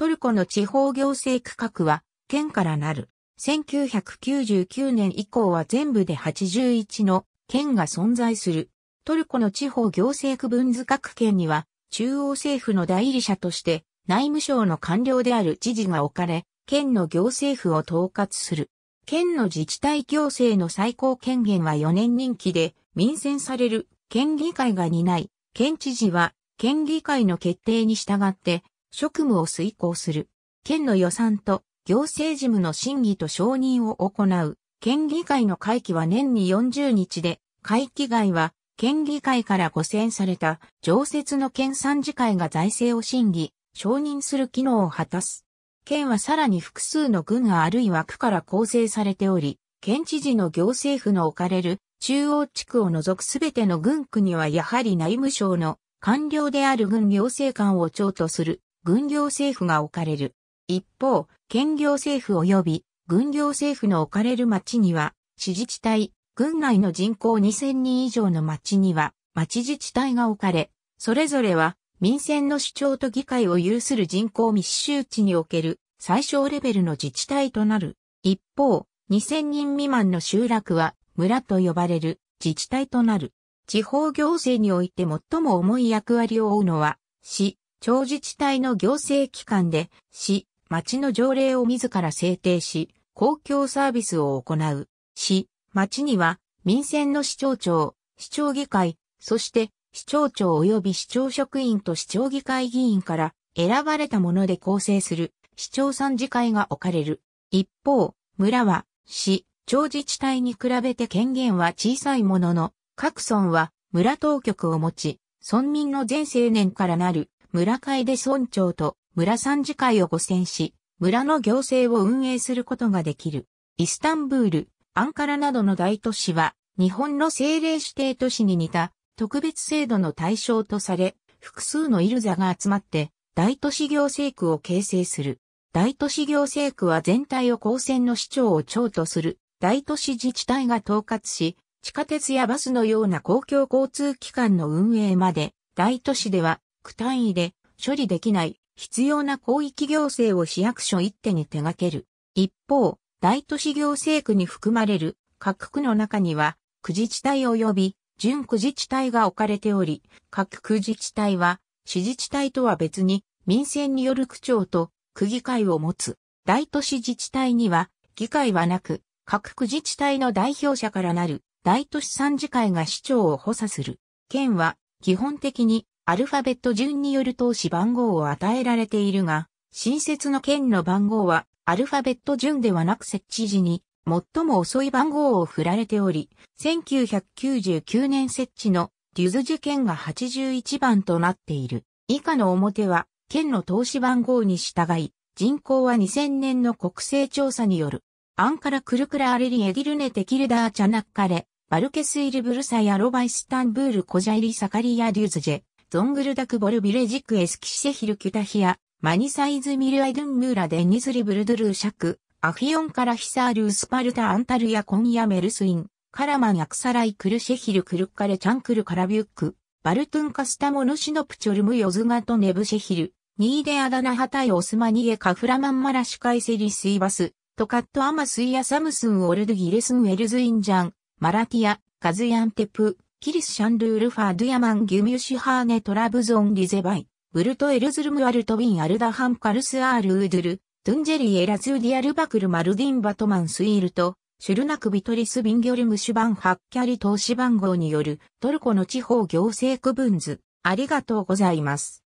トルコの地方行政区画は、県からなる。1999年以降は全部で81の県が存在する。トルコの地方行政区分図各県には、中央政府の代理者として、内務省の官僚である知事が置かれ、県の行政府を統括する。県の自治体行政の最高権限は4年任期で、民選される県議会が担い、県知事は県議会の決定に従って職務を遂行する。県の予算と行政事務の審議と承認を行う。県議会の会期は年に40日で、会期外は県議会から誤選された常設の県参事会が財政を審議、承認する機能を果たす。県はさらに複数の軍があるいは区から構成されており、県知事の行政府の置かれる中央地区を除くすべての軍区にはやはり内務省の官僚である軍行政官を長とする軍業政府が置かれる。一方、県業政府及び軍業政府の置かれる町には、市自治体、軍内の人口2000人以上の町には、町自治体が置かれ、それぞれは民選の首長と議会を有する人口密集地における最小レベルの自治体となる。一方、2000人未満の集落は村と呼ばれる自治体となる。地方行政において最も重い役割を負うのは市、町自治体の行政機関で、市、町の条例を自ら制定し、公共サービスを行う。市、町には、民選の市町長、市町議会、そして市町長及び市町職員と市町議会議員から選ばれたもので構成する市町参事会が置かれる。一方、村は市、町自治体に比べて権限は小さいものの、各村は村当局を持ち、村民の全青年からなる村会で村長と村参事会を互選し、村の行政を運営することができる。イスタンブール、アンカラなどの大都市は、日本の政令指定都市に似た特別制度の対象とされ、複数のイルザが集まって大都市行政区を形成する。大都市行政区は全体を公選の市長を長とする大都市自治体が統括し、地下鉄やバスのような公共交通機関の運営まで大都市では区単位で処理できない必要な広域行政を市役所一手に手掛ける。一方、大都市行政区に含まれる各区の中には、区自治体及び準区自治体が置かれており、各区自治体は、市自治体とは別に民選による区長と区議会を持つ。大都市自治体には、議会はなく、各区自治体の代表者からなる大都市参事会が市長を補佐する。県は基本的にアルファベット順による投資番号を与えられているが、新設の県の番号はアルファベット順ではなく設置時に最も遅い番号を振られており、1999年設置のデュズュ県が81番となっている。以下の表は、県の投資番号に従い、人口は2000年の国勢調査による、アンカラ・クルクラ・アレリ・エディルネ・テキルダー・チャナッカレ、バルケスイル・ブルサヤ・ロバ・イスタンブール・コジャイリ・サカリア・デュズジェ、ゾングルダクボルビレジックエスキシェヒルキュタヒア、マニサイズミルアイドゥンムーラデニズリブルドゥルーシャク、アフィオンからヒサールースパルタアンタルヤコンヤメルスイン、カラマンアクサライクルシェヒルクルッカレチャンクルカラビュック、バルトゥンカスタモノシノプチョルムヨズガトネブシェヒル、ニーデアダナハタイオスマニエカフラマンマラシュカイセリスイバス、トカットアマスイアサムスンオルドギレスンウェルズインジャン、マラティア、カズヤンテプ、キリス・シャンルールファー・ドゥヤマン・ギュミュシュ・ハーネ・トラブゾン・リゼバイ、ブルト・エルズルム・アルト・ビン・アルダハン・カルス・アール・ウードゥル、ドゥンジェリー・エラズ・ディアル・バクル・マルディン・バトマン・スイールと、シュルナク・ビトリス・ビンギョルム・シュバン・ハッキャリ投資番号によるトルコの地方行政区分図、ありがとうございます。